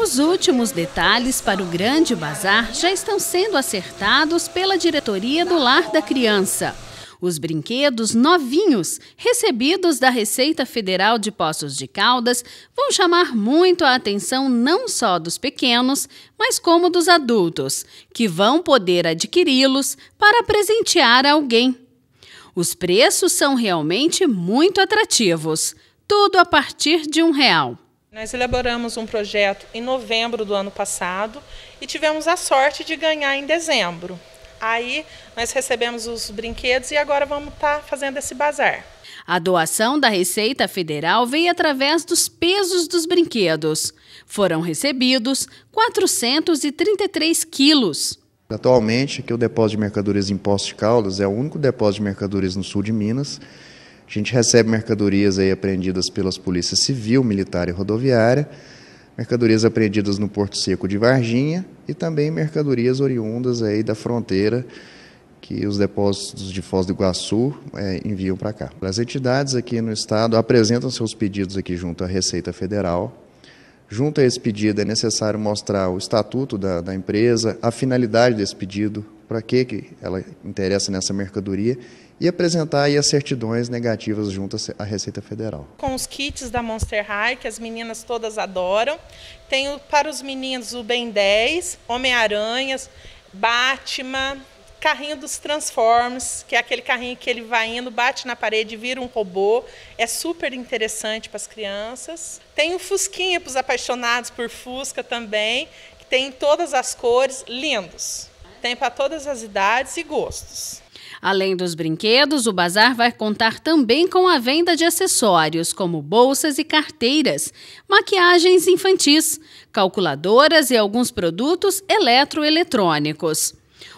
Os últimos detalhes para o grande bazar já estão sendo acertados pela diretoria do Lar da Criança. Os brinquedos novinhos, recebidos da Receita Federal de Poços de Caldas, vão chamar muito a atenção não só dos pequenos, mas como dos adultos, que vão poder adquiri-los para presentear alguém. Os preços são realmente muito atrativos, tudo a partir de um real. Nós elaboramos um projeto em novembro do ano passado e tivemos a sorte de ganhar em dezembro. Aí nós recebemos os brinquedos e agora vamos estar tá fazendo esse bazar. A doação da Receita Federal veio através dos pesos dos brinquedos. Foram recebidos 433 quilos. Atualmente, aqui o depósito de mercadorias em Posto de Caldas é o único depósito de mercadorias no sul de Minas a gente recebe mercadorias aí apreendidas pelas polícias civil, militar e rodoviária, mercadorias apreendidas no Porto Seco de Varginha e também mercadorias oriundas aí da fronteira que os depósitos de Foz do Iguaçu é, enviam para cá. As entidades aqui no estado apresentam seus pedidos aqui junto à Receita Federal. Junto a esse pedido é necessário mostrar o estatuto da, da empresa, a finalidade desse pedido, para que, que ela interessa nessa mercadoria e apresentar aí as certidões negativas junto à Receita Federal. Com os kits da Monster High, que as meninas todas adoram, tenho para os meninos o Ben 10, Homem-Aranhas, Batman, carrinho dos Transformers, que é aquele carrinho que ele vai indo, bate na parede, vira um robô. É super interessante para as crianças. Tem o Fusquinha para os apaixonados por Fusca também, que tem todas as cores, lindos. Tem para todas as idades e gostos. Além dos brinquedos, o bazar vai contar também com a venda de acessórios, como bolsas e carteiras, maquiagens infantis, calculadoras e alguns produtos eletroeletrônicos.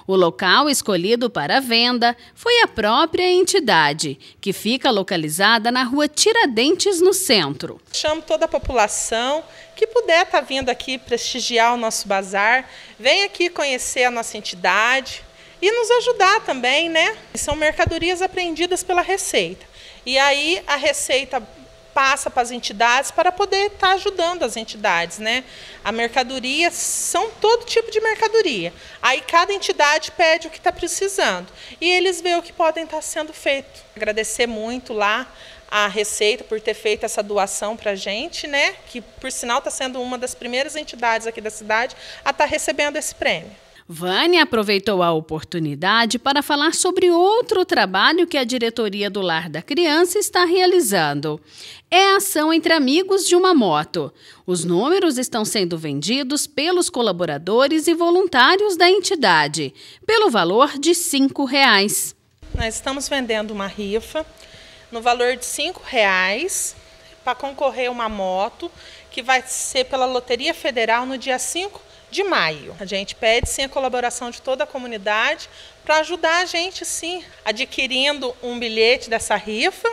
O local escolhido para a venda foi a própria entidade, que fica localizada na rua Tiradentes, no centro. Chamo toda a população que puder estar tá vindo aqui prestigiar o nosso bazar, vem aqui conhecer a nossa entidade e nos ajudar também, né? São mercadorias apreendidas pela Receita. E aí a Receita passa para as entidades para poder estar tá ajudando as entidades, né? A mercadoria são todo tipo de mercadoria. Aí cada entidade pede o que está precisando e eles veem o que podem estar tá sendo feito. Agradecer muito lá a Receita por ter feito essa doação para a gente, né? Que por sinal está sendo uma das primeiras entidades aqui da cidade a estar tá recebendo esse prêmio. Vânia aproveitou a oportunidade para falar sobre outro trabalho que a diretoria do Lar da Criança está realizando. É a ação entre amigos de uma moto. Os números estão sendo vendidos pelos colaboradores e voluntários da entidade, pelo valor de R$ reais. Nós estamos vendendo uma rifa no valor de R$ reais para concorrer uma moto que vai ser pela Loteria Federal no dia 5 de maio. A gente pede sim a colaboração de toda a comunidade para ajudar a gente sim, adquirindo um bilhete dessa rifa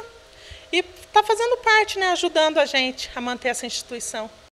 e está fazendo parte, né, ajudando a gente a manter essa instituição.